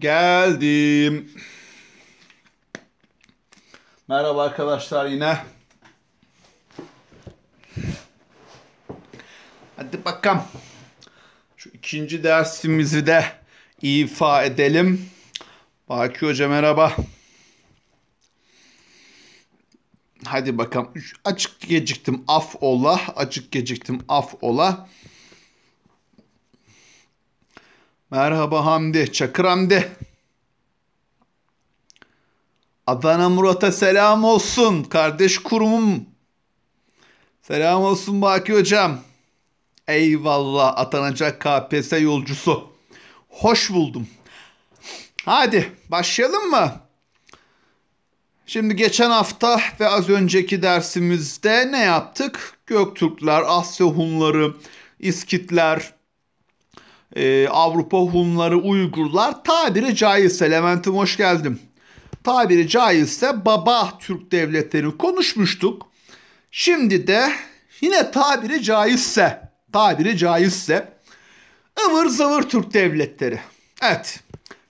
Geldim. Merhaba arkadaşlar yine. Hadi bakalım. Şu ikinci dersimizi de ifa edelim. Baki Hoca merhaba. Hadi bakalım. Açık geciktim af ola. Açık geciktim af ola. Merhaba Hamdi, Çakır Hamdi. Adana Murat'a selam olsun. Kardeş kurumum. Selam olsun Baki Hocam. Eyvallah atanacak KPS yolcusu. Hoş buldum. Hadi başlayalım mı? Şimdi geçen hafta ve az önceki dersimizde ne yaptık? Göktürkler, Asya Hunları, İskitler, e, Avrupa Hunları, Uygurlar tabiri caizse Levent'im hoş geldim. Tabiri caizse baba Türk devletlerini konuşmuştuk. Şimdi de yine tabiri caizse, tabiri caizse ıvır zıvır Türk devletleri. Evet.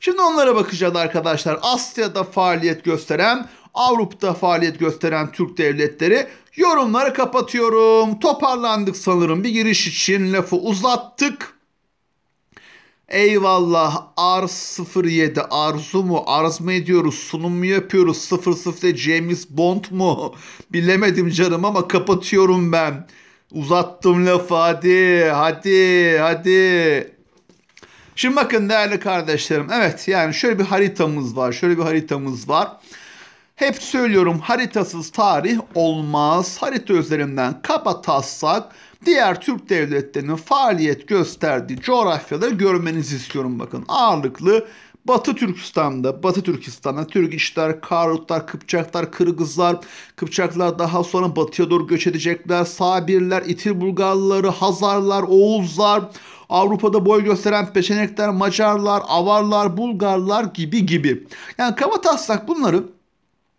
Şimdi onlara bakacağız arkadaşlar. Asya'da faaliyet gösteren, Avrupa'da faaliyet gösteren Türk devletleri yorumları kapatıyorum. Toparlandık sanırım. Bir giriş için lafı uzattık. Eyvallah R07 arzu mu arz mı ediyoruz sunum mu yapıyoruz 00'de James Bond mu bilemedim canım ama kapatıyorum ben. Uzattım lafı hadi hadi hadi. Şimdi bakın değerli kardeşlerim evet yani şöyle bir haritamız var şöyle bir haritamız var. Hep söylüyorum haritasız tarih olmaz. Harita üzerinden kaba taslak diğer Türk devletlerinin faaliyet gösterdiği coğrafyaları görmenizi istiyorum bakın. Ağırlıklı Batı Türkistan'da, Batı Türkistan'da Türk işler, Karutlar, Kıpçaklar, Kırgızlar, Kıpçaklar daha sonra batıya doğru göç edecekler. Sabirler, İtil Bulgarları, Hazarlar, Oğuzlar, Avrupa'da boy gösteren peşenekler, Macarlar, Avarlar, Bulgarlar gibi gibi. Yani kaba taslak bunları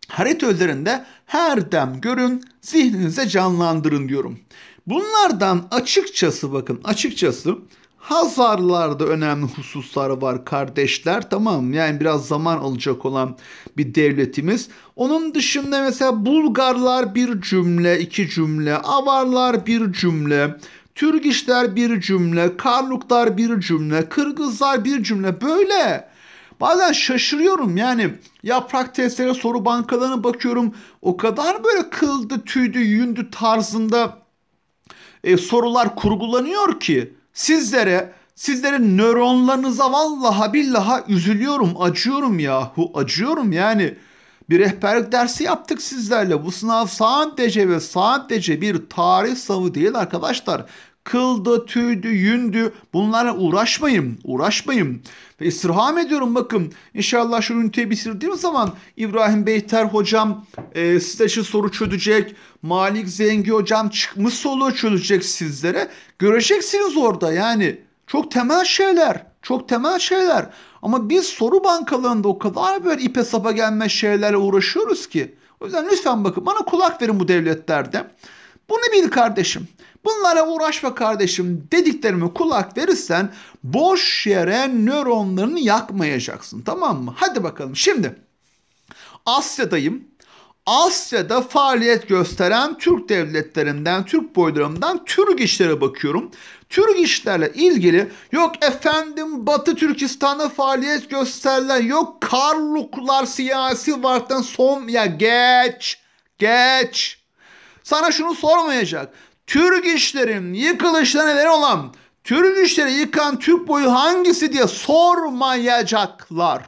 harita üzerinde her dem görün, zihninize canlandırın diyorum. Bunlardan açıkçası bakın açıkçası Hazarlarda önemli hususlar var kardeşler tamam yani biraz zaman alacak olan bir devletimiz. Onun dışında mesela Bulgarlar bir cümle, iki cümle, Avarlar bir cümle, Türk bir cümle, Karluklar bir cümle, Kırgızlar bir cümle böyle. Bazen şaşırıyorum yani yaprak testlere soru bankalarına bakıyorum o kadar böyle kıldı tüydü yündü tarzında e, sorular kurgulanıyor ki sizlere sizlerin nöronlarınıza vallaha billaha üzülüyorum, acıyorum yahu, acıyorum yani. Bir rehberlik dersi yaptık sizlerle. Bu sınav sadece ve sadece bir tarih sınavı değil arkadaşlar kıldı, tüydü, yündü. Bunlara uğraşmayın, uğraşmayın. Ve istirham ediyorum bakın. İnşallah şu üniteyi bitirdiğim zaman İbrahim Beyter hocam e, size şu soru çözecek. Malik Zengi hocam çıkmış soluğu çözecek sizlere. Göreceksiniz orada yani. Çok temel şeyler. Çok temel şeyler. Ama biz soru bankalarında o kadar böyle ipe sapa gelme şeylerle uğraşıyoruz ki. O yüzden lütfen bakın bana kulak verin bu devletlerde. Bunu bil kardeşim. Bunlara uğraşma kardeşim dediklerime kulak verirsen boş yere nöronlarını yakmayacaksın tamam mı? Hadi bakalım şimdi Asya'dayım. Asya'da faaliyet gösteren Türk devletlerinden, Türk boylarından Türk işlere bakıyorum. Türk işlerle ilgili yok efendim Batı Türkistan'da faaliyet gösterilen yok Karluklar siyasi varlıktan son ya geç geç. Sana şunu sormayacak. Türk işlerin yıkılışlarına neden olan Türk işleri yıkan Türk boyu hangisi diye sormayacaklar.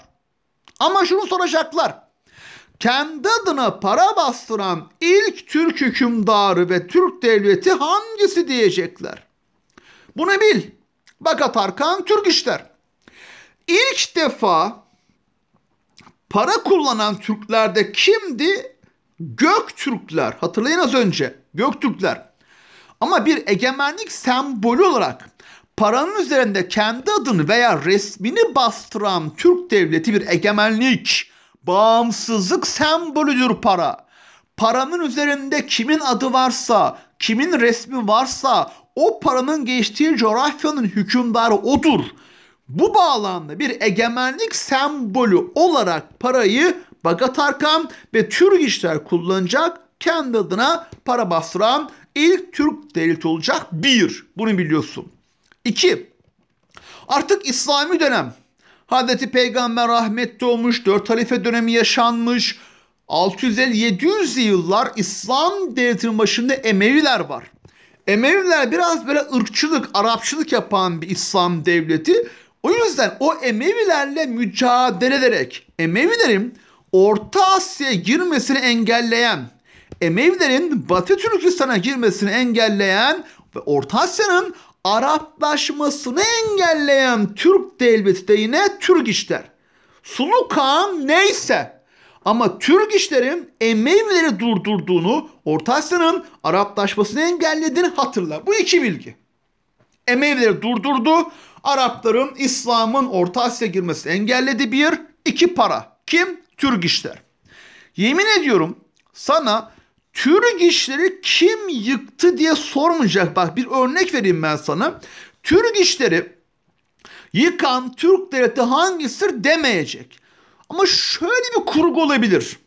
Ama şunu soracaklar. Kendi adına para bastıran ilk Türk hükümdarı ve Türk devleti hangisi diyecekler. Bunu bil. Bak Atarkan Türk işler. İlk defa para kullanan Türklerde kimdi? Göktürkler. Hatırlayın az önce. Göktürkler. Ama bir egemenlik sembolü olarak paranın üzerinde kendi adını veya resmini bastıran Türk devleti bir egemenlik, bağımsızlık sembolüdür para. Paranın üzerinde kimin adı varsa, kimin resmi varsa o paranın geçtiği coğrafyanın hükümdarı odur. Bu bağlamda bir egemenlik sembolü olarak parayı Bagatarkan ve Türk işler kullanacak kendi adına para bastıran ilk Türk devleti olacak. Bir, bunu biliyorsun. İki, artık İslami dönem. Hazreti Peygamber rahmetli olmuş, dört halife dönemi yaşanmış. 650-700 yıllar İslam devletinin başında Emeviler var. Emeviler biraz böyle ırkçılık, Arapçılık yapan bir İslam devleti. O yüzden o Emevilerle mücadele ederek Emevilerin Orta Asya'ya girmesini engelleyen Emevilerin Batı Türkistan'a girmesini engelleyen ve Orta Asya'nın Araplaşmasını engelleyen Türk devleti de yine Türk işler. Sulu Kağan neyse ama Türk işlerin Emevileri durdurduğunu, Orta Asya'nın Araplaşmasını engellediğini hatırla. Bu iki bilgi. Emevileri durdurdu, Arapların İslam'ın Orta Asya girmesini engelledi bir, iki para. Kim? Türk işler. Yemin ediyorum sana Türk işleri kim yıktı diye sormayacak. Bak bir örnek vereyim ben sana. Türk işleri yıkan Türk devleti hangisidir demeyecek. Ama şöyle bir kurgu olabilir.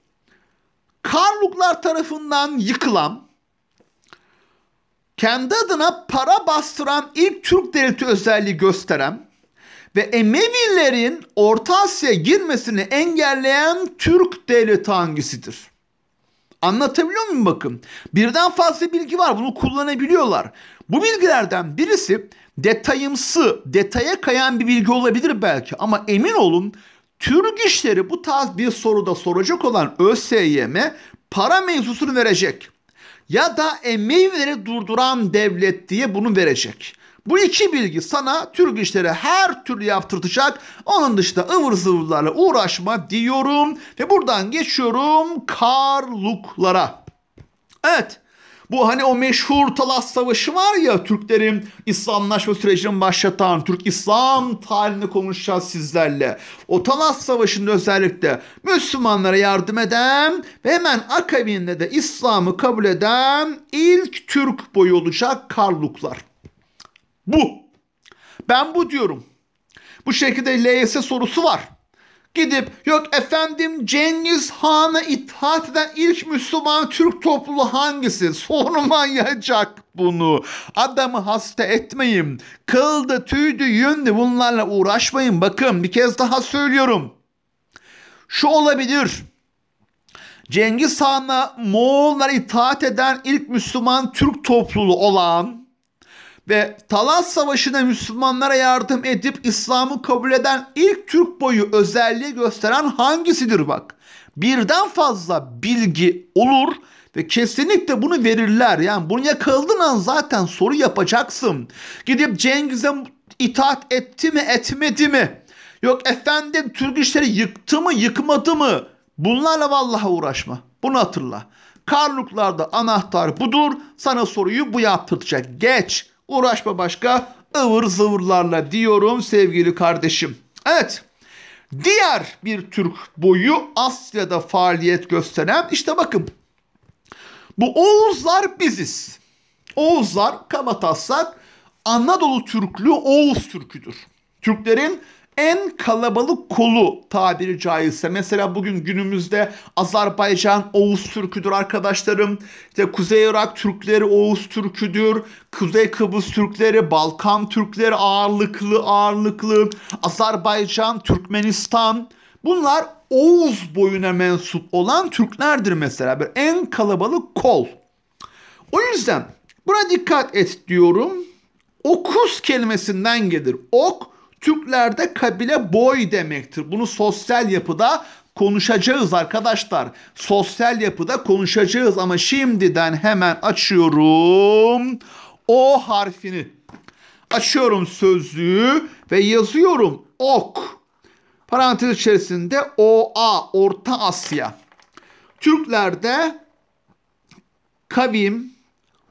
Karluklar tarafından yıkılan, kendi adına para bastıran ilk Türk devleti özelliği gösteren ve Emevilerin Orta Asya'ya girmesini engelleyen Türk devleti hangisidir? Anlatabiliyor muyum bakın? Birden fazla bilgi var. Bunu kullanabiliyorlar. Bu bilgilerden birisi detayımsı, detaya kayan bir bilgi olabilir belki ama emin olun Türk işleri bu tarz bir soruda soracak olan ÖSYM para mevzusunu verecek ya da meyveleri durduran devlet diye bunu verecek. Bu iki bilgi sana Türk işleri her türlü yaptırtacak. Onun dışında ıvır zıvırlarla uğraşma diyorum. Ve buradan geçiyorum karluklara. Evet bu hani o meşhur Talas Savaşı var ya Türklerin İslamlaşma sürecini başlatan Türk İslam tarihini konuşacağız sizlerle. O Talas Savaşı'nda özellikle Müslümanlara yardım eden ve hemen akabinde de İslam'ı kabul eden ilk Türk boyu olacak Karluklar. Bu. Ben bu diyorum. Bu şekilde LYS sorusu var gidip yok efendim Cengiz Han'a itaat eden ilk Müslüman Türk topluluğu hangisi? Sormayacak bunu. Adamı hasta etmeyin. Kıldı, tüydü, yündü bunlarla uğraşmayın. Bakın bir kez daha söylüyorum. Şu olabilir. Cengiz Han'a Moğollar itaat eden ilk Müslüman Türk topluluğu olan ve Talas Savaşı'na Müslümanlara yardım edip İslam'ı kabul eden ilk Türk boyu özelliği gösteren hangisidir bak. Birden fazla bilgi olur ve kesinlikle bunu verirler. Yani bunu yakaladığın an zaten soru yapacaksın. Gidip Cengiz'e itaat etti mi etmedi mi? Yok efendim Türk işleri yıktı mı yıkmadı mı? Bunlarla vallahi uğraşma. Bunu hatırla. Karluklarda anahtar budur. Sana soruyu bu yaptıracak. Geç. Uğraşma başka ıvır zıvırlarla diyorum sevgili kardeşim. Evet. Diğer bir Türk boyu Asya'da faaliyet gösteren işte bakın bu Oğuzlar biziz. Oğuzlar Kamataslar Anadolu Türklü Oğuz Türküdür. Türklerin en kalabalık kolu tabiri caizse. Mesela bugün günümüzde Azerbaycan Oğuz Türküdür arkadaşlarım. İşte Kuzey Irak Türkleri Oğuz Türküdür. Kuzey Kıbrıs Türkleri, Balkan Türkleri ağırlıklı ağırlıklı. Azerbaycan, Türkmenistan. Bunlar Oğuz boyuna mensup olan Türklerdir mesela. bir en kalabalık kol. O yüzden buna dikkat et diyorum. Okus kelimesinden gelir. Ok Türklerde kabile boy demektir. Bunu sosyal yapıda konuşacağız arkadaşlar. Sosyal yapıda konuşacağız ama şimdiden hemen açıyorum o harfini. Açıyorum sözlüğü ve yazıyorum ok. Parantez içerisinde OA Orta Asya. Türklerde kavim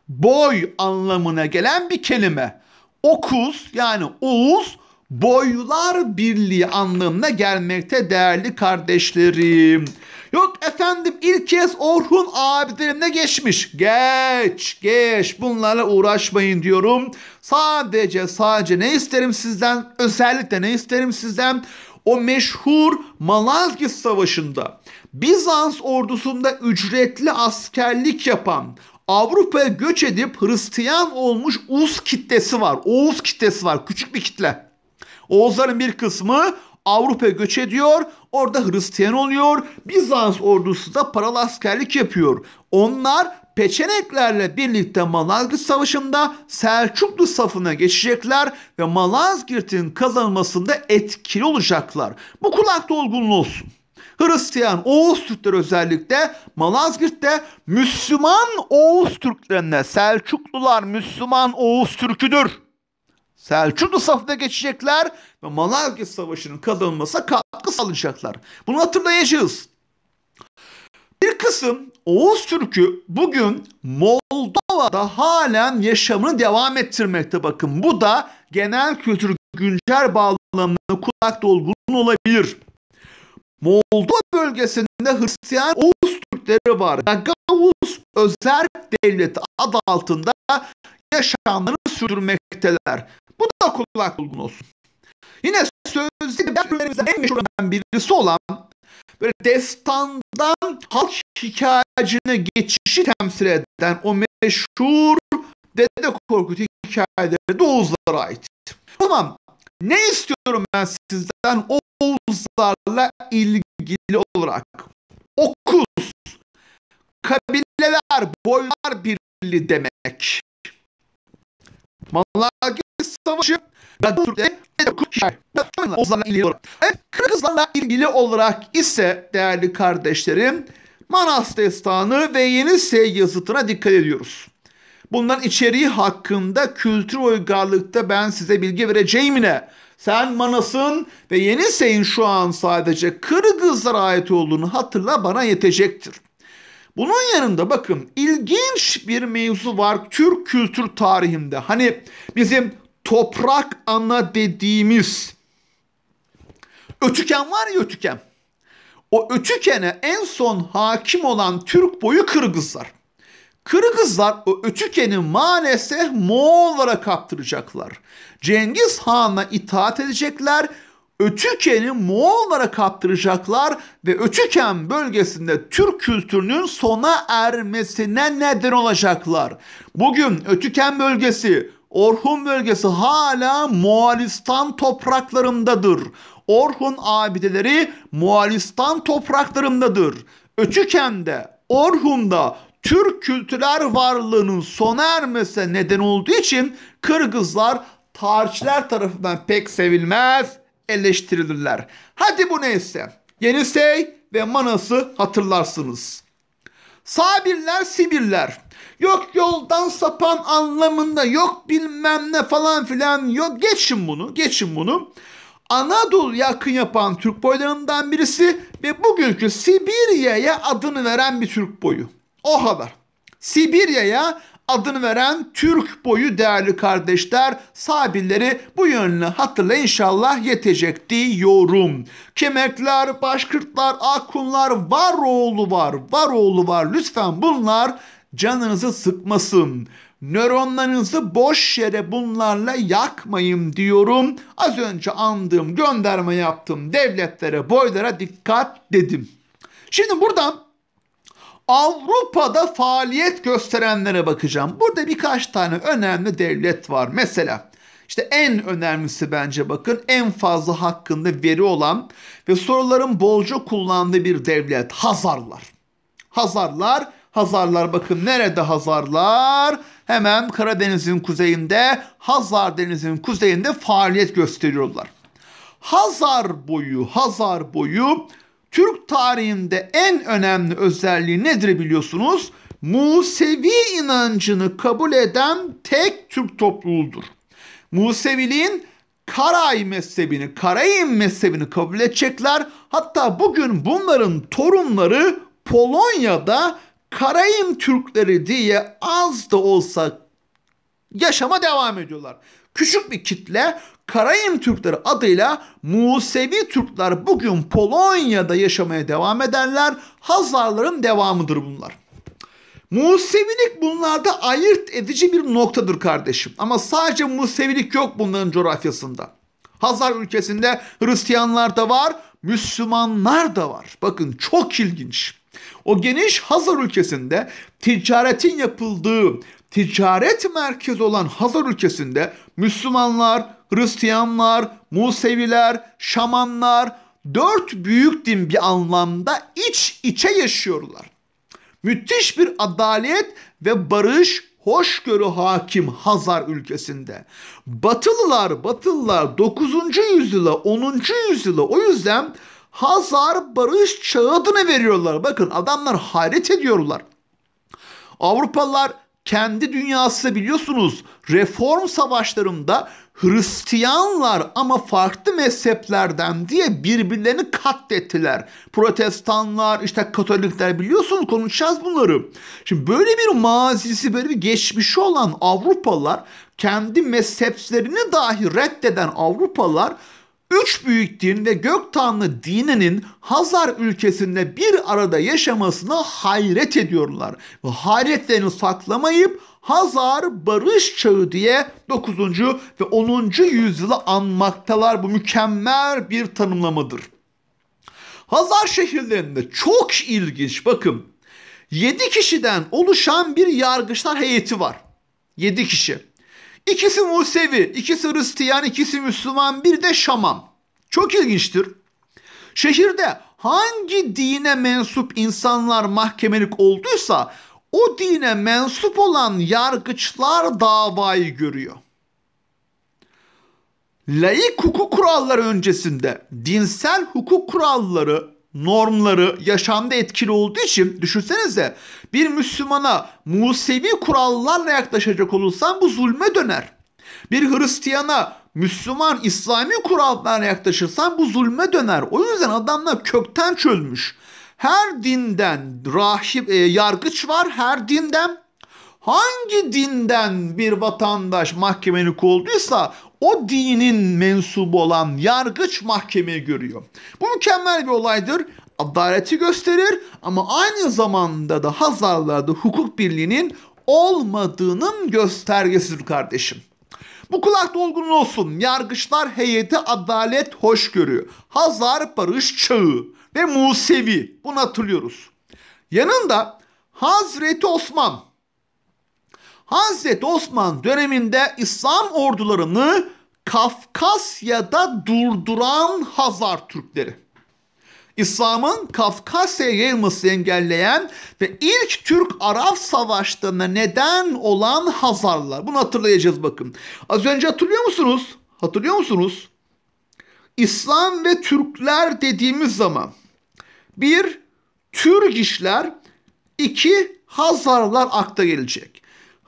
boy anlamına gelen bir kelime. Okuz yani Oğuz boylar birliği anlamına gelmekte değerli kardeşlerim. Yok efendim ilk kez Orhun abilerine geçmiş. Geç geç Bunlara uğraşmayın diyorum. Sadece sadece ne isterim sizden özellikle ne isterim sizden o meşhur Malazgirt Savaşı'nda Bizans ordusunda ücretli askerlik yapan Avrupa'ya göç edip Hristiyan olmuş Uz kitlesi var. Oğuz kitlesi var. Küçük bir kitle. Oğuzların bir kısmı Avrupa'ya göç ediyor. Orada Hristiyan oluyor. Bizans ordusu da paralı askerlik yapıyor. Onlar Peçeneklerle birlikte Malazgirt Savaşı'nda Selçuklu safına geçecekler ve Malazgirt'in kazanılmasında etkili olacaklar. Bu kulak olgun olsun. Hristiyan Oğuz Türkler özellikle Malazgirt'te Müslüman Oğuz Türklerine Selçuklular Müslüman Oğuz Türküdür. Selçuklu safına geçecekler ve Malazgirt Savaşı'nın kazanılmasına katkı sağlayacaklar. Bunu hatırlayacağız. Bir kısım Oğuz Türk'ü bugün Moldova'da halen yaşamını devam ettirmekte. Bakın bu da genel kültür güncel bağlamına kulak dolgun olabilir. Moldova bölgesinde Hristiyan Oğuz Türkleri var. Gagavuz Özerk Devleti adı altında yaşamlarını sürdürmekteler. Bu da kulak dolgun olsun. Yine sözde edebiyat en meşhur olan birisi olan böyle destandan halk hikayecine geçişi temsil eden o meşhur Dede Korkut hikayeleri de Oğuzlara ait. O zaman ne istiyorum ben sizden Oğuzlarla ilgili olarak? Okuz, kabileler, boylar birliği demek. Malaki Savaşı Gazetürk'te Ozan'la ilgili olarak. Evet, Kırgızlarla ilgili olarak ise değerli kardeşlerim Manas Destanı ve Yeni Se yazıtına dikkat ediyoruz. Bunların içeriği hakkında kültür uygarlıkta ben size bilgi vereceğim yine. Sen Manas'ın ve Yeni Yenisey'in şu an sadece Kırgızlara ait olduğunu hatırla bana yetecektir. Bunun yanında bakın ilginç bir mevzu var Türk kültür tarihinde. Hani bizim toprak ana dediğimiz ötüken var ya ötüken. O ötükene en son hakim olan Türk boyu Kırgızlar. Kırgızlar o ötükeni maalesef Moğollara kaptıracaklar. Cengiz Han'a itaat edecekler Ötüken'i Moğollara kaptıracaklar ve Ötüken bölgesinde Türk kültürünün sona ermesine neden olacaklar. Bugün Ötüken bölgesi, Orhun bölgesi hala Moğolistan topraklarındadır. Orhun abideleri Moğolistan topraklarındadır. Ötüken'de, Orhun'da Türk kültürler varlığının sona ermesine neden olduğu için Kırgızlar tarihçiler tarafından pek sevilmez eleştirilirler. Hadi bu neyse. Yenisey ve Manas'ı hatırlarsınız. Sabirler, Sibirler. Yok yoldan sapan anlamında yok bilmem ne falan filan yok. Geçin bunu, geçin bunu. Anadolu yakın yapan Türk boylarından birisi ve bugünkü Sibirya'ya adını veren bir Türk boyu. O kadar. Sibirya'ya adını veren Türk boyu değerli kardeşler sabileri bu yönlü hatırla inşallah yetecek diyorum. Kemekler, Başkırtlar, Akunlar, var Varoğlu var, var Varoğlu var. Lütfen bunlar canınızı sıkmasın. Nöronlarınızı boş yere bunlarla yakmayın diyorum. Az önce andığım, gönderme yaptım devletlere, boylara dikkat dedim. Şimdi buradan Avrupa'da faaliyet gösterenlere bakacağım. Burada birkaç tane önemli devlet var. Mesela işte en önemlisi bence bakın en fazla hakkında veri olan ve soruların bolca kullandığı bir devlet Hazarlar. Hazarlar, Hazarlar bakın nerede Hazarlar? Hemen Karadeniz'in kuzeyinde, Hazar Denizi'nin kuzeyinde faaliyet gösteriyorlar. Hazar boyu, Hazar boyu Türk tarihinde en önemli özelliği nedir biliyorsunuz? Musevi inancını kabul eden tek Türk topluluğudur. Museviliğin Karay mezhebini, Karayim mezhebini kabul edecekler. Hatta bugün bunların torunları Polonya'da Karayim Türkleri diye az da olsa yaşama devam ediyorlar küçük bir kitle Karayim Türkleri adıyla Musevi Türkler bugün Polonya'da yaşamaya devam edenler Hazarların devamıdır bunlar. Musevilik bunlarda ayırt edici bir noktadır kardeşim. Ama sadece Musevilik yok bunların coğrafyasında. Hazar ülkesinde Hristiyanlar da var, Müslümanlar da var. Bakın çok ilginç. O geniş Hazar ülkesinde ticaretin yapıldığı ticaret merkezi olan Hazar ülkesinde Müslümanlar, Hristiyanlar, Museviler, Şamanlar dört büyük din bir anlamda iç içe yaşıyorlar. Müthiş bir adalet ve barış hoşgörü hakim Hazar ülkesinde. Batılılar, Batılılar 9. yüzyıla, 10. yüzyıla o yüzden Hazar Barış Çağı adını veriyorlar. Bakın adamlar hayret ediyorlar. Avrupalılar kendi dünyası biliyorsunuz reform savaşlarında Hristiyanlar ama farklı mezheplerden diye birbirlerini katlettiler. Protestanlar, işte Katolikler biliyorsunuz konuşacağız bunları. Şimdi böyle bir mazisi, böyle bir geçmişi olan Avrupalılar, kendi mezheplerini dahi reddeden Avrupalılar Üç büyük din ve gök tanrı dininin Hazar ülkesinde bir arada yaşamasına hayret ediyorlar. Ve hayretlerini saklamayıp Hazar Barış Çağı diye 9. ve 10. yüzyılı anmaktalar. Bu mükemmel bir tanımlamadır. Hazar şehirlerinde çok ilginç bakın 7 kişiden oluşan bir yargıçlar heyeti var. 7 kişi. İkisi Musevi, ikisi Hristiyan, ikisi Müslüman, bir de şaman. Çok ilginçtir. Şehirde hangi dine mensup insanlar mahkemelik olduysa o dine mensup olan yargıçlar davayı görüyor. Laik hukuk kuralları öncesinde dinsel hukuk kuralları normları yaşamda etkili olduğu için düşünsenize bir Müslümana Musevi kurallarla yaklaşacak olursan bu zulme döner. Bir Hristiyana Müslüman İslami kurallarla yaklaşırsan bu zulme döner. O yüzden adamlar kökten çölmüş. Her dinden rahip e, yargıç var. Her dinden hangi dinden bir vatandaş mahkemelik olduysa o dinin mensubu olan yargıç mahkemeyi görüyor. Bu mükemmel bir olaydır. Adaleti gösterir ama aynı zamanda da Hazarlarda hukuk birliğinin olmadığının göstergesidir kardeşim. Bu kulak dolgun olsun. Yargıçlar heyeti adalet hoşgörü, Hazar barış çağı ve Musevi. Bunu hatırlıyoruz. Yanında Hazreti Osman Hazreti Osman döneminde İslam ordularını Kafkasya'da durduran Hazar Türkleri. İslam'ın Kafkasya'ya yayılması engelleyen ve ilk Türk-Arap savaşlarına neden olan Hazarlar. Bunu hatırlayacağız bakın. Az önce hatırlıyor musunuz? Hatırlıyor musunuz? İslam ve Türkler dediğimiz zaman bir Türk işler, iki Hazarlar akta gelecek.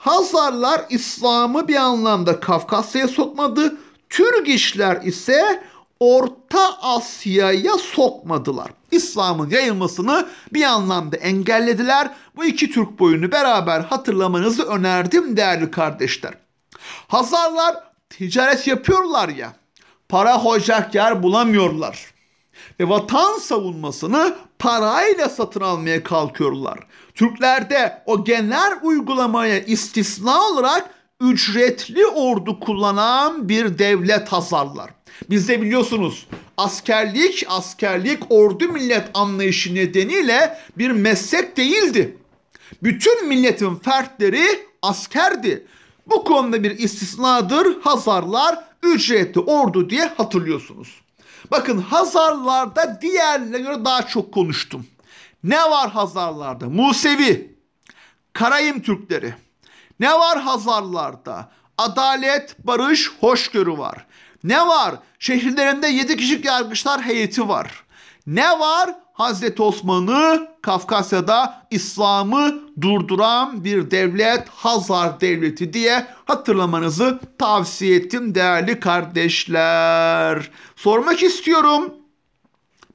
Hazarlar İslam'ı bir anlamda Kafkasya'ya sokmadı. Türk işler ise Orta Asya'ya sokmadılar. İslam'ın yayılmasını bir anlamda engellediler. Bu iki Türk boyunu beraber hatırlamanızı önerdim değerli kardeşler. Hazarlar ticaret yapıyorlar ya. Para hocak yer bulamıyorlar. Ve vatan savunmasını parayla satın almaya kalkıyorlar. Türklerde o genel uygulamaya istisna olarak ücretli ordu kullanan bir devlet tasarlar. Bizde biliyorsunuz askerlik, askerlik ordu millet anlayışı nedeniyle bir meslek değildi. Bütün milletin fertleri askerdi. Bu konuda bir istisnadır Hazarlar ücretli ordu diye hatırlıyorsunuz. Bakın Hazarlarda diğerlerine göre daha çok konuştum. Ne var Hazarlarda? Musevi, Karayim Türkleri. Ne var Hazarlarda? Adalet, barış, hoşgörü var. Ne var? Şehirlerinde yedi kişilik yargıçlar heyeti var. Ne var? Hazreti Osman'ı Kafkasya'da İslam'ı durduran bir devlet Hazar Devleti diye hatırlamanızı tavsiye ettim değerli kardeşler. Sormak istiyorum.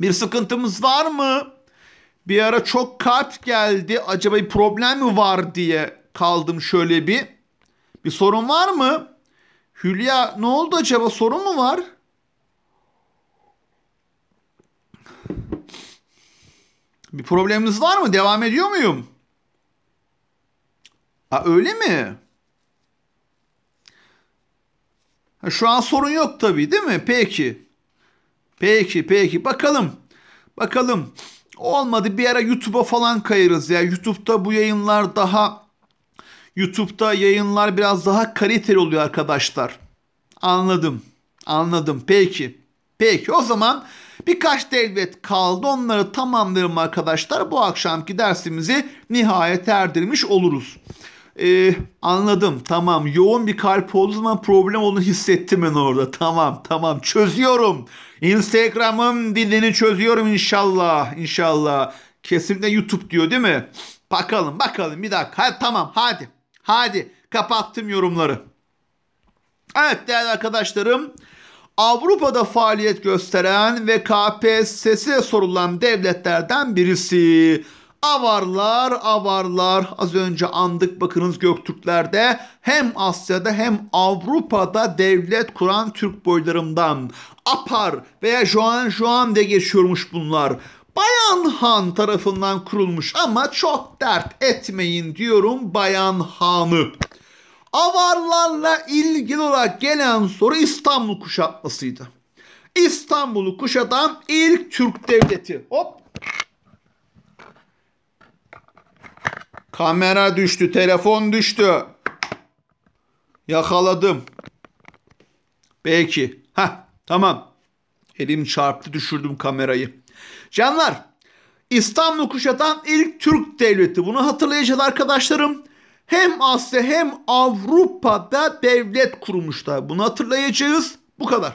Bir sıkıntımız var mı? Bir ara çok kalp geldi. Acaba bir problem mi var diye kaldım şöyle bir. Bir sorun var mı? Hülya ne oldu acaba sorun mu var? Bir probleminiz var mı? Devam ediyor muyum? Ha öyle mi? Ha, şu an sorun yok tabii değil mi? Peki. Peki peki bakalım. Bakalım. Olmadı bir ara YouTube'a falan kayırız ya. YouTube'da bu yayınlar daha YouTube'da yayınlar biraz daha kaliteli oluyor arkadaşlar. Anladım. Anladım. Peki. Peki o zaman birkaç devlet kaldı. Onları tamamlayalım arkadaşlar. Bu akşamki dersimizi nihayet erdirmiş oluruz e, anladım tamam yoğun bir kalp olduğu zaman problem olduğunu hissettim ben orada. Tamam tamam çözüyorum. Instagram'ın dilini çözüyorum inşallah inşallah. Kesinlikle YouTube diyor değil mi? Bakalım bakalım bir dakika. Hadi, tamam hadi hadi kapattım yorumları. Evet değerli arkadaşlarım. Avrupa'da faaliyet gösteren ve KPSS'e sorulan devletlerden birisi. Avarlar, avarlar az önce andık bakınız Göktürklerde hem Asya'da hem Avrupa'da devlet kuran Türk boylarından Apar veya Joan Joan de geçiyormuş bunlar. Bayan Han tarafından kurulmuş ama çok dert etmeyin diyorum Bayan Han'ı. Avarlarla ilgili olarak gelen soru İstanbul kuşatmasıydı. İstanbul'u kuşatan ilk Türk devleti. Hop Kamera düştü, telefon düştü. Yakaladım. Belki. Ha, tamam. Elim çarptı, düşürdüm kamerayı. Canlar, İstanbul kuşatan ilk Türk devleti. Bunu hatırlayacağız arkadaşlarım. Hem Asya hem Avrupa'da devlet kurmuşlar. Bunu hatırlayacağız. Bu kadar.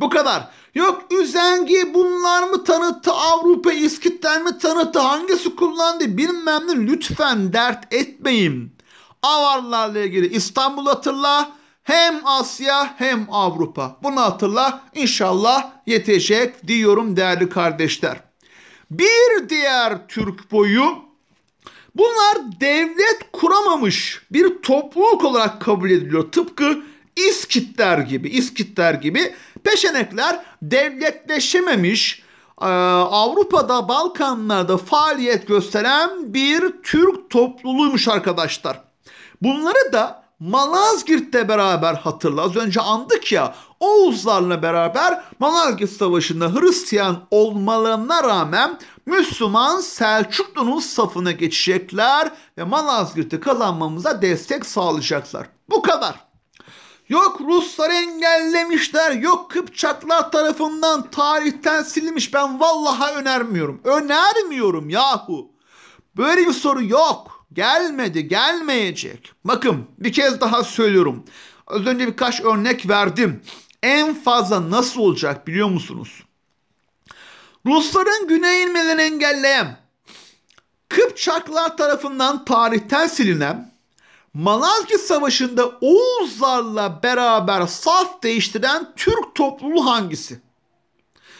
Bu kadar. Yok üzengi bunlar mı tanıttı Avrupa İskitler mi tanıttı hangisi kullandı bilmem ne lütfen dert etmeyin. Avarlarla ilgili İstanbul hatırla hem Asya hem Avrupa. Bunu hatırla İnşallah yetecek diyorum değerli kardeşler. Bir diğer Türk boyu bunlar devlet kuramamış bir topluluk olarak kabul ediliyor. Tıpkı İskitler gibi, İskitler gibi Peşenekler devletleşememiş e, Avrupa'da Balkanlarda faaliyet gösteren bir Türk topluluğuymuş arkadaşlar. Bunları da Malazgirt'te beraber hatırla. Az önce andık ya Oğuzlarla beraber Malazgirt Savaşı'nda Hristiyan olmalarına rağmen Müslüman Selçuklu'nun safına geçecekler ve Malazgirt'i kazanmamıza destek sağlayacaklar. Bu kadar. Yok Ruslar engellemişler. Yok Kıpçaklar tarafından tarihten silinmiş. Ben vallaha önermiyorum. Önermiyorum yahu. Böyle bir soru yok. Gelmedi, gelmeyecek. Bakın bir kez daha söylüyorum. Az önce birkaç örnek verdim. En fazla nasıl olacak biliyor musunuz? Rusların güney inmelerini engelleyen, Kıpçaklar tarafından tarihten silinen, Malazgirt Savaşı'nda Oğuzlarla beraber saf değiştiren Türk topluluğu hangisi?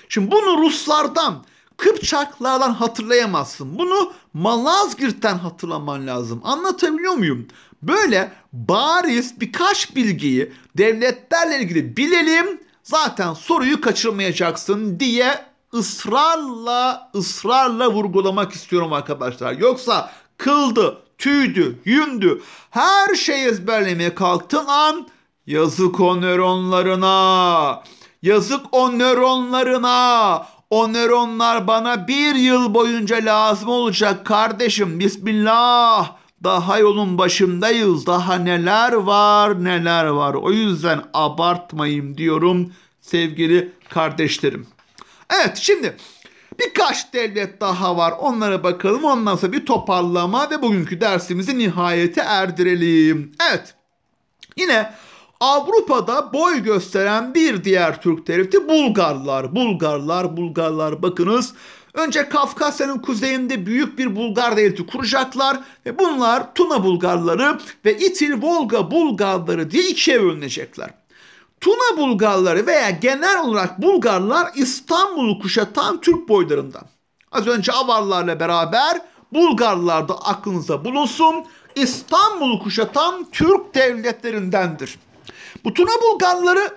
Şimdi bunu Ruslardan, Kıpçaklardan hatırlayamazsın. Bunu Malazgirt'ten hatırlaman lazım. Anlatabiliyor muyum? Böyle bariz birkaç bilgiyi devletlerle ilgili bilelim. Zaten soruyu kaçırmayacaksın diye ısrarla ısrarla vurgulamak istiyorum arkadaşlar. Yoksa kıldı, tüydü, yündü her şeyi ezberlemeye kalktın an yazık o nöronlarına. Yazık o nöronlarına. O nöronlar bana bir yıl boyunca lazım olacak kardeşim. Bismillah. Daha yolun başındayız. Daha neler var neler var. O yüzden abartmayayım diyorum sevgili kardeşlerim. Evet şimdi Birkaç devlet daha var. Onlara bakalım. Ondan sonra bir toparlama ve bugünkü dersimizi nihayete erdirelim. Evet. Yine Avrupa'da boy gösteren bir diğer Türk devleti Bulgarlar. Bulgarlar, Bulgarlar bakınız. Önce Kafkasya'nın kuzeyinde büyük bir Bulgar devleti kuracaklar ve bunlar Tuna Bulgarları ve İtil Volga Bulgarları diye ikiye bölünecekler. Tuna Bulgarları veya genel olarak Bulgarlar İstanbul kuşatan Türk boylarından. Az önce Avarlarla beraber Bulgarlar da aklınıza bulunsun. İstanbul kuşatan Türk devletlerindendir. Bu Tuna Bulgarları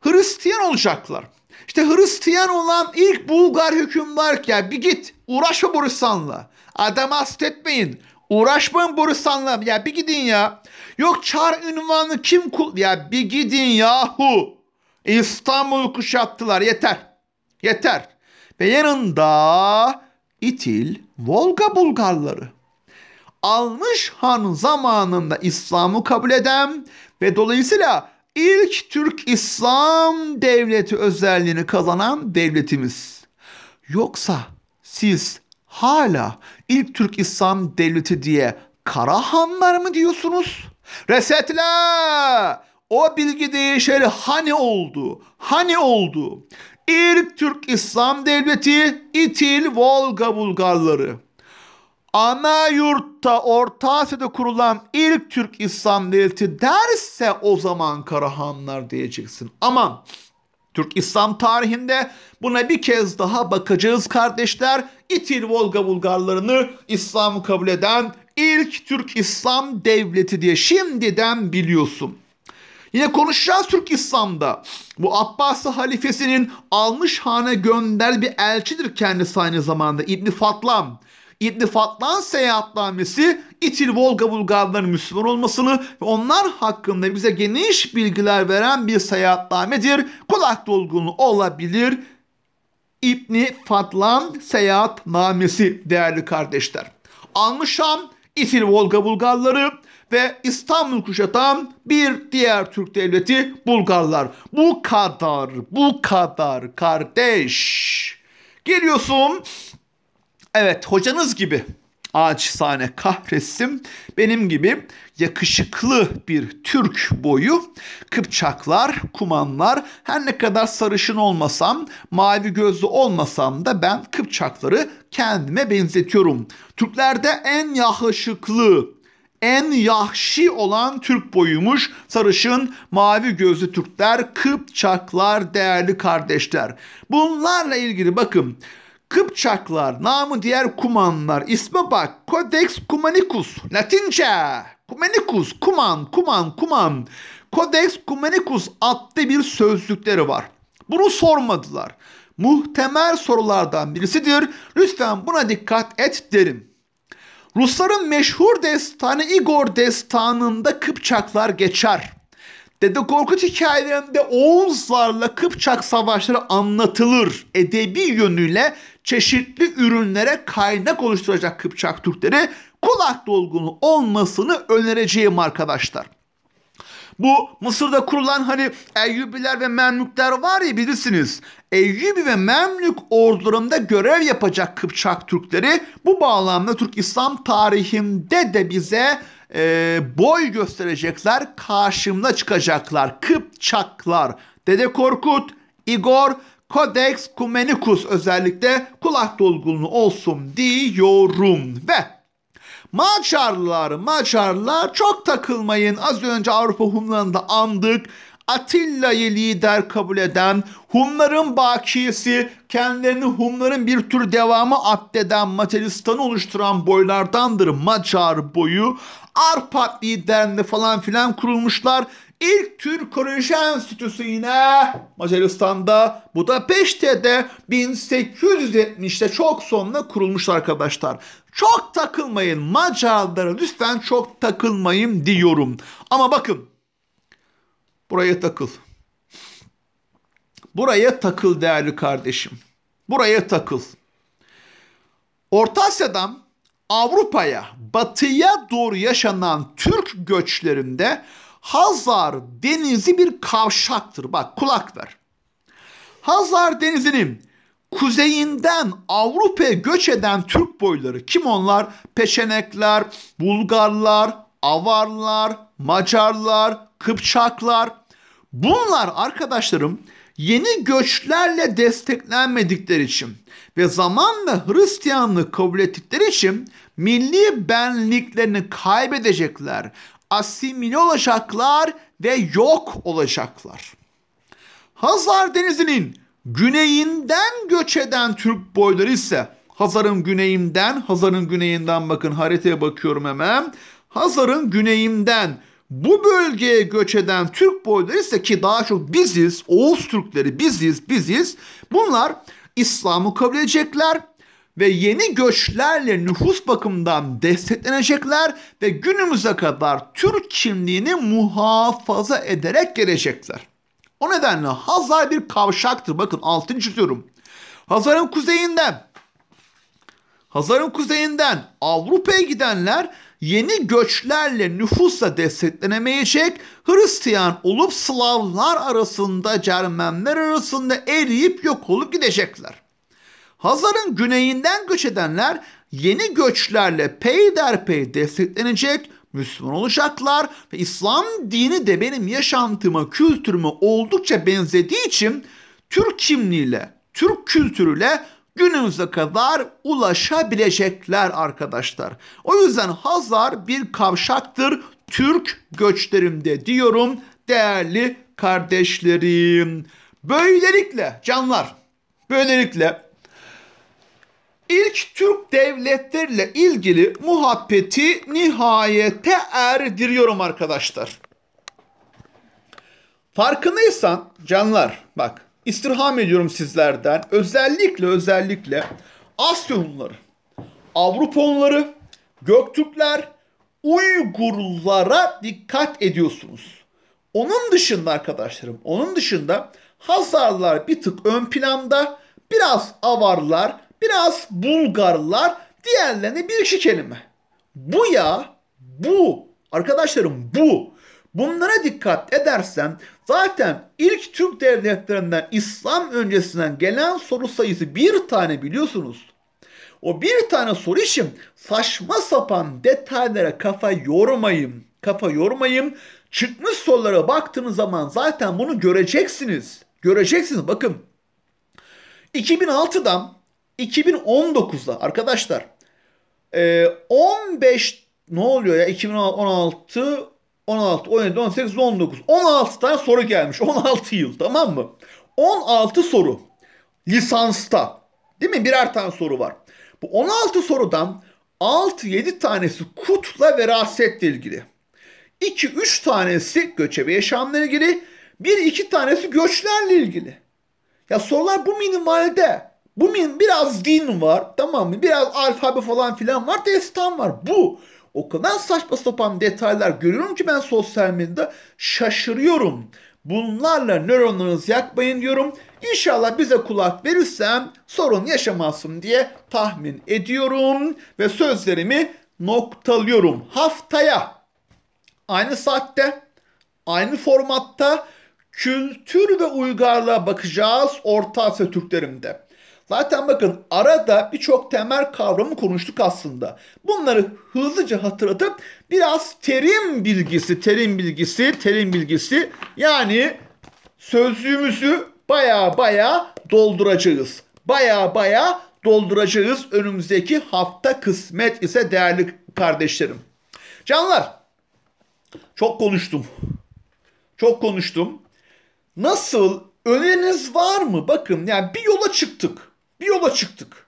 Hristiyan olacaklar. İşte Hristiyan olan ilk Bulgar hükümdarken bir git uğraşma Borisanla Rusan'la. Adam hastetmeyin. Uğraşmayın Borusan'la. Ya bir gidin ya. Yok çar ünvanı kim kul... Ya bir gidin yahu. İstanbul kuşattılar. Yeter. Yeter. Ve yanında İtil, Volga Bulgarları. Almış Han zamanında İslam'ı kabul eden ve dolayısıyla ilk Türk İslam devleti özelliğini kazanan devletimiz. Yoksa siz hala ilk Türk İslam Devleti diye Kara Karahanlar mı diyorsunuz? Resetle! O bilgi değişeli hani oldu? Hani oldu? İlk Türk İslam Devleti İtil Volga Bulgarları. Ana yurtta Orta Asya'da kurulan ilk Türk İslam Devleti derse o zaman Karahanlar diyeceksin. Ama Türk İslam tarihinde buna bir kez daha bakacağız kardeşler. İtil Volga Bulgarlarını İslam'ı kabul eden ilk Türk İslam devleti diye şimdiden biliyorsun. Yine konuşacağız Türk İslam'da. Bu Abbasi halifesinin almış hane gönder bir elçidir kendisi aynı zamanda İbni Fatlam. İttifaktan seyahatnamesi İtil Volga Bulgarların Müslüman olmasını ve onlar hakkında bize geniş bilgiler veren bir seyahatnamedir. Kulak dolgunu olabilir. İbni Fatlan seyahatnamesi değerli kardeşler. Almışam İtil Volga Bulgarları ve İstanbul kuşatan bir diğer Türk devleti Bulgarlar. Bu kadar, bu kadar kardeş. Geliyorsun Evet hocanız gibi acizane Kahresim benim gibi yakışıklı bir Türk boyu Kıpçaklar, Kumanlar her ne kadar sarışın olmasam, mavi gözlü olmasam da ben Kıpçakları kendime benzetiyorum. Türklerde en yakışıklı en yahşi olan Türk boyumuş sarışın mavi gözlü Türkler Kıpçaklar değerli kardeşler. Bunlarla ilgili bakın Kıpçaklar, namı diğer Kumanlar, isme bak Codex Cumanicus, Latince Cumanicus, Kuman, Kuman, Kuman. Codex Cumanicus adlı bir sözlükleri var. Bunu sormadılar. Muhtemel sorulardan birisidir. Lütfen buna dikkat et derim. Rusların meşhur destanı Igor destanında Kıpçaklar geçer. Dede Korkut hikayelerinde Oğuzlarla Kıpçak savaşları anlatılır. Edebi yönüyle çeşitli ürünlere kaynak oluşturacak Kıpçak Türkleri kulak dolgunu olmasını önereceğim arkadaşlar. Bu Mısır'da kurulan hani Eyyubiler ve Memlükler var ya bilirsiniz. Eyyubi ve Memlük ordularında görev yapacak Kıpçak Türkleri bu bağlamda Türk İslam tarihinde de bize e, boy gösterecekler. Karşımda çıkacaklar Kıpçaklar. Dede Korkut, Igor Codex Cumanicus özellikle kulak dolgunluğu olsun diyorum ve Macarlar Macarlar çok takılmayın. Az önce Avrupa Hunlarında andık. Atilla'yı lider kabul eden, Hunların bakiyesi, kendilerini Hunların bir tür devamı addeden Macaristan'ı oluşturan boylardandır Macar boyu. Arpad liderinde falan filan kurulmuşlar ilk Türkoloji yine Macaristan'da Budapeşte'de 1870'te çok sonra kurulmuştu arkadaşlar. Çok takılmayın Macarlara lütfen çok takılmayın diyorum. Ama bakın buraya takıl. Buraya takıl değerli kardeşim. Buraya takıl. Orta Asya'dan Avrupa'ya, batıya doğru yaşanan Türk göçlerinde Hazar denizi bir kavşaktır. Bak kulak ver. Hazar denizinin kuzeyinden Avrupa'ya göç eden Türk boyları kim onlar? Peşenekler, Bulgarlar, Avarlar, Macarlar, Kıpçaklar. Bunlar arkadaşlarım yeni göçlerle desteklenmedikleri için ve zamanla Hristiyanlığı kabul ettikleri için milli benliklerini kaybedecekler asimile olacaklar ve yok olacaklar. Hazar Denizi'nin güneyinden göç eden Türk boyları ise Hazar'ın güneyinden, Hazar'ın güneyinden bakın haritaya bakıyorum hemen. Hazar'ın güneyinden bu bölgeye göç eden Türk boyları ise ki daha çok biziz, Oğuz Türkleri biziz, biziz. Bunlar İslam'ı kabul edecekler ve yeni göçlerle nüfus bakımından desteklenecekler ve günümüze kadar Türk kimliğini muhafaza ederek gelecekler. O nedenle Hazar bir kavşaktır. Bakın altını çiziyorum. Hazar'ın kuzeyinden Hazar'ın kuzeyinden Avrupa'ya gidenler yeni göçlerle nüfusla desteklenemeyecek, Hristiyan olup Slavlar arasında, Cermenler arasında eriyip yok olup gidecekler. Hazar'ın güneyinden göç edenler yeni göçlerle peyderpey desteklenecek, Müslüman olacaklar ve İslam dini de benim yaşantıma, kültürüme oldukça benzediği için Türk kimliğiyle, Türk kültürüyle günümüze kadar ulaşabilecekler arkadaşlar. O yüzden Hazar bir kavşaktır Türk göçlerimde diyorum değerli kardeşlerim. Böylelikle canlar, böylelikle İlk Türk devletleriyle ilgili muhabbeti nihayete erdiriyorum arkadaşlar. Farkındaysan canlar bak istirham ediyorum sizlerden özellikle özellikle Asya Hunları, Avrupa Hunları, Göktürkler, Uygurlara dikkat ediyorsunuz. Onun dışında arkadaşlarım, onun dışında Hazarlar bir tık ön planda, biraz Avarlar, Biraz Bulgarlar diğerlerine bir iki kelime. Bu ya bu arkadaşlarım bu. Bunlara dikkat edersem zaten ilk Türk devletlerinden İslam öncesinden gelen soru sayısı bir tane biliyorsunuz. O bir tane soru için saçma sapan detaylara kafa yormayın. Kafa yormayın. Çıkmış sorulara baktığınız zaman zaten bunu göreceksiniz. Göreceksiniz bakın. 2006'dan 2019'da arkadaşlar 15 ee, ne oluyor ya 2016 16 17 18 19 16 tane soru gelmiş 16 yıl tamam mı? 16 soru lisansta değil mi? Birer tane soru var. Bu 16 sorudan 6-7 tanesi kutla verasetle ilgili. 2-3 tanesi göçebe yaşamla ilgili. 1-2 tanesi göçlerle ilgili. Ya sorular bu minimalde. Bu biraz din var tamam mı? Biraz alfabe falan filan var. Destan var. Bu. O kadar saçma sapan detaylar görüyorum ki ben sosyal medyada şaşırıyorum. Bunlarla nöronlarınızı yakmayın diyorum. İnşallah bize kulak verirsem sorun yaşamazsın diye tahmin ediyorum. Ve sözlerimi noktalıyorum. Haftaya aynı saatte, aynı formatta kültür ve uygarlığa bakacağız Orta Asya Türklerimde. Zaten bakın arada birçok temel kavramı konuştuk aslında. Bunları hızlıca hatırlatıp biraz terim bilgisi, terim bilgisi, terim bilgisi yani sözlüğümüzü baya baya dolduracağız. Baya baya dolduracağız önümüzdeki hafta kısmet ise değerli kardeşlerim. Canlar çok konuştum. Çok konuştum. Nasıl öneriniz var mı? Bakın yani bir yola çıktık bir yola çıktık.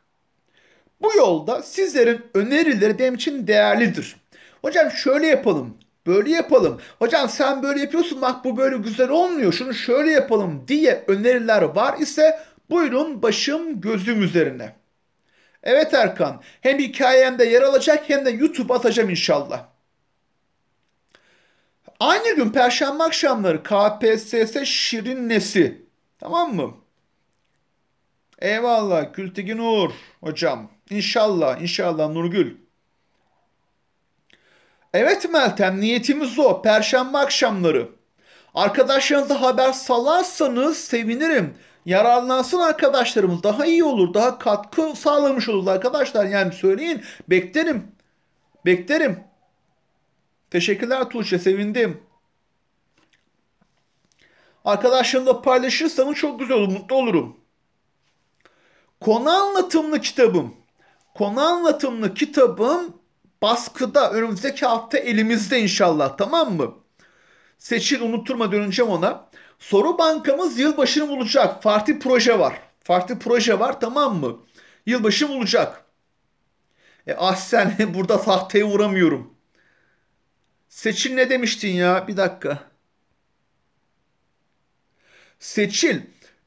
Bu yolda sizlerin önerileri benim için değerlidir. Hocam şöyle yapalım, böyle yapalım. Hocam sen böyle yapıyorsun bak bu böyle güzel olmuyor. Şunu şöyle yapalım diye öneriler var ise buyurun başım gözüm üzerine. Evet Erkan, hem hikayemde yer alacak hem de YouTube atacağım inşallah. Aynı gün perşembe akşamları KPSS Şirin Nesi. Tamam mı? Eyvallah Kültekin Uğur hocam. İnşallah inşallah Nurgül. Evet Meltem niyetimiz o. Perşembe akşamları. Arkadaşlarınıza haber salarsanız sevinirim. Yararlansın arkadaşlarımız. Daha iyi olur. Daha katkı sağlamış olur arkadaşlar. Yani söyleyin. Beklerim. Beklerim. Teşekkürler Tuğçe. Sevindim. Arkadaşlarımla paylaşırsanız çok güzel olur. Mutlu olurum. Konu anlatımlı kitabım. Konu anlatımlı kitabım baskıda önümüzdeki hafta elimizde inşallah tamam mı? Seçil unutturma döneceğim ona. Soru bankamız yılbaşını bulacak. Farklı proje var. Farklı proje var tamam mı? Yılbaşı bulacak. E ah sen burada tahtaya vuramıyorum. Seçil ne demiştin ya? Bir dakika. Seçil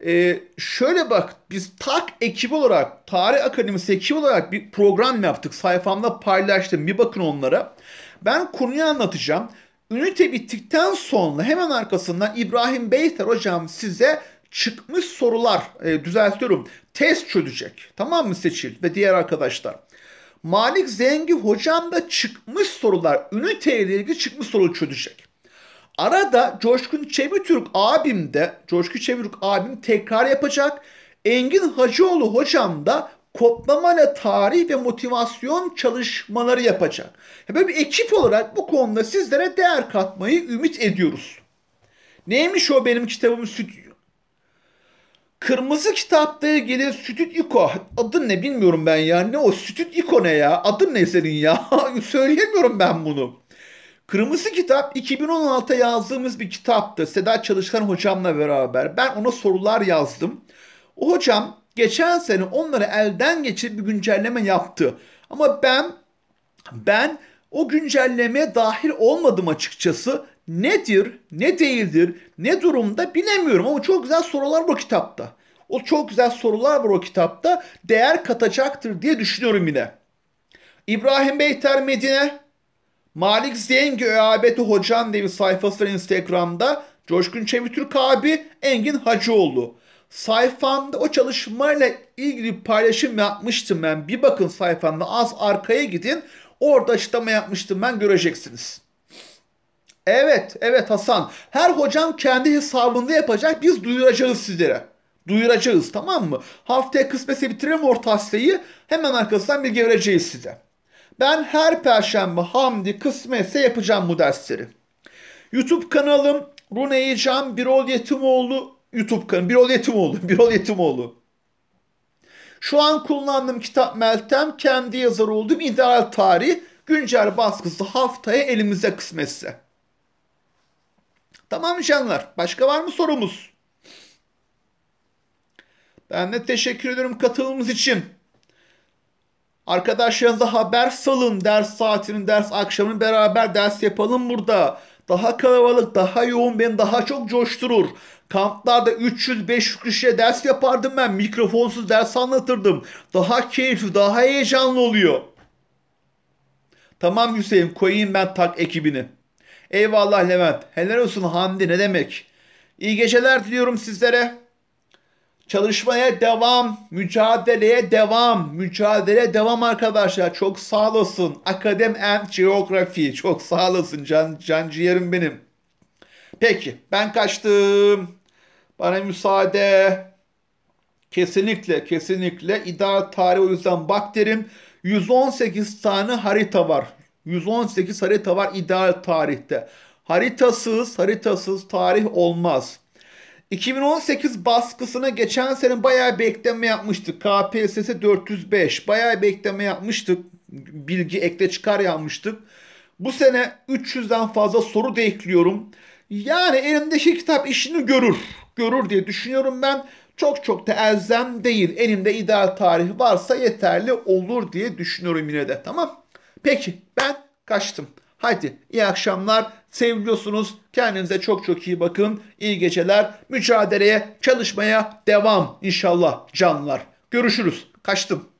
ee, şöyle bak biz tak ekip olarak tarih akademisi ekibi olarak bir program yaptık. Sayfamda paylaştım. Bir bakın onlara. Ben konuyu anlatacağım. Ünite bittikten sonra hemen arkasından İbrahim Beyter hocam size çıkmış sorular e, düzeltiyorum. Test çözecek. Tamam mı Seçil ve diğer arkadaşlar? Malik Zengi hocam da çıkmış sorular, üniteyle ilgili çıkmış soru çözecek. Arada Coşkun Çevitürk abim de, Coşkun Çevitürk abim tekrar yapacak. Engin Hacıoğlu hocam da koplamayla tarih ve motivasyon çalışmaları yapacak. Böyle bir ekip olarak bu konuda sizlere değer katmayı ümit ediyoruz. Neymiş o benim kitabım Stüdyo? Kırmızı kitapta gelir Stüt İko. Adın ne bilmiyorum ben ya. Ne o Stüt İko ne ya? Adın ne senin ya? Söyleyemiyorum ben bunu. Kırmızı Kitap 2016'da yazdığımız bir kitaptı. Sedat Çalışkan hocamla beraber. Ben ona sorular yazdım. O hocam geçen sene onları elden geçirip bir güncelleme yaptı. Ama ben ben o güncellemeye dahil olmadım açıkçası. Nedir, ne değildir, ne durumda bilemiyorum ama çok güzel sorular bu kitapta. O çok güzel sorular var o kitapta. Değer katacaktır diye düşünüyorum yine. İbrahim Bey Beyter Medine Malik Zengi Öğabeti Hocan diye bir sayfası var Instagram'da. Coşkun Çevitürk abi Engin Hacıoğlu. Sayfamda o çalışmayla ilgili paylaşım yapmıştım ben. Bir bakın sayfamda az arkaya gidin. Orada açıklama yapmıştım ben göreceksiniz. Evet, evet Hasan. Her hocam kendi hesabında yapacak. Biz duyuracağız sizlere. Duyuracağız tamam mı? Haftaya kısmetse bitirelim orta hastayı. Hemen arkasından bilgi vereceğiz size. Ben her perşembe Hamdi kısmetse yapacağım bu dersleri. YouTube kanalım Runeyi Can Birol Yetimoğlu YouTube kanalı. Birol Yetimoğlu. Birol Yetimoğlu. Şu an kullandığım kitap Meltem. Kendi yazar olduğum ideal tarih. Güncel baskısı haftaya elimize kısmetse. Tamam canlar? Başka var mı sorumuz? Ben de teşekkür ederim katılımınız için. Arkadaşlarınıza haber salın ders saatinin, ders akşamının beraber ders yapalım burada. Daha kalabalık, daha yoğun beni daha çok coşturur. Kamplarda 300-500 kişiye ders yapardım ben. Mikrofonsuz ders anlatırdım. Daha keyifli, daha heyecanlı oluyor. Tamam Hüseyin koyayım ben tak ekibini. Eyvallah Levent. Helal olsun Hamdi ne demek. İyi geceler diliyorum sizlere. Çalışmaya devam, mücadeleye devam, mücadele devam arkadaşlar. Çok sağ olasın. Akadem and Geography. Çok sağ olasın can, can ciğerim benim. Peki ben kaçtım. Bana müsaade. Kesinlikle kesinlikle idare tarihi o yüzden bak derim. 118 tane harita var. 118 harita var ideal tarihte. Haritasız, haritasız tarih olmaz. 2018 baskısına geçen sene bayağı bekleme yapmıştık. KPSS 405 bayağı bekleme yapmıştık. Bilgi ekle çıkar yapmıştık. Bu sene 300'den fazla soru da ekliyorum. Yani elimdeki kitap işini görür. Görür diye düşünüyorum ben. Çok çok da elzem değil. Elimde ideal tarih varsa yeterli olur diye düşünüyorum yine de. Tamam. Peki ben kaçtım. Haydi iyi akşamlar. Seviliyorsunuz. Kendinize çok çok iyi bakın. İyi geceler. Mücadeleye, çalışmaya devam inşallah canlar. Görüşürüz. Kaçtım.